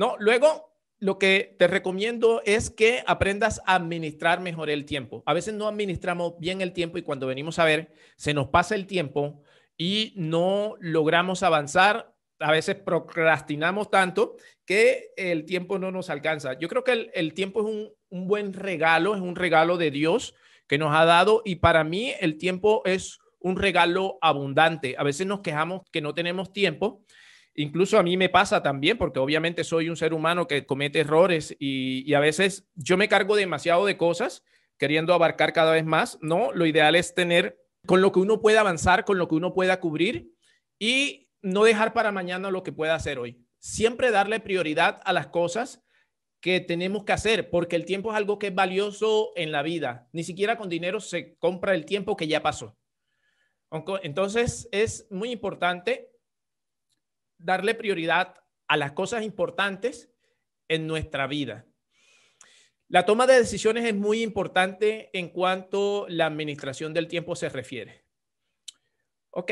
¿no? Luego, lo que te recomiendo es que aprendas a administrar mejor el tiempo. A veces no administramos bien el tiempo y cuando venimos a ver, se nos pasa el tiempo y no logramos avanzar. A veces procrastinamos tanto que el tiempo no nos alcanza. Yo creo que el, tiempo es un, un buen regalo, es un regalo de Dios que nos ha dado y para mí el tiempo es un regalo abundante. A veces nos quejamos que no tenemos tiempo Incluso a mí me pasa también, porque obviamente soy un ser humano que comete errores y, a veces yo me cargo demasiado de cosas, queriendo abarcar cada vez más, ¿no? Lo ideal es tener con lo que uno pueda avanzar, con lo que uno pueda cubrir y no dejar para mañana lo que pueda hacer hoy. Siempre darle prioridad a las cosas que tenemos que hacer, porque el tiempo es algo que es valioso en la vida. Ni siquiera con dinero se compra el tiempo que ya pasó. Entonces es muy importante darle prioridad a las cosas importantes en nuestra vida. La toma de decisiones es muy importante en cuanto la administración del tiempo se refiere. ¿Ok?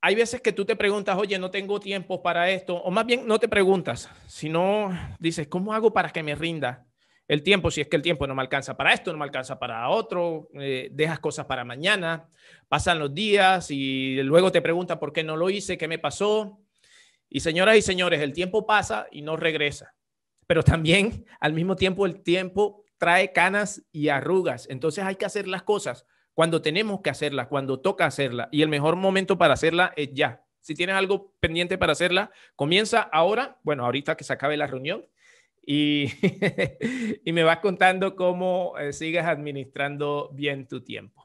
Hay veces que tú te preguntas, oye, no tengo tiempo para esto, o más bien no te preguntas, sino dices, ¿cómo hago para que me rinda el tiempo? Si es que el tiempo no me alcanza para esto, no me alcanza para otro, eh, dejas cosas para mañana, pasan los días y luego te preguntas por qué no lo hice, qué me pasó. Y señoras y señores, el tiempo pasa y no regresa, pero también al mismo tiempo el tiempo trae canas y arrugas. Entonces hay que hacer las cosas cuando tenemos que hacerlas, cuando toca hacerlas Y el mejor momento para hacerla es ya. Si tienes algo pendiente para hacerla, comienza ahora, bueno, ahorita que se acabe la reunión, y, me vas contando cómo eh, sigues administrando bien tu tiempo.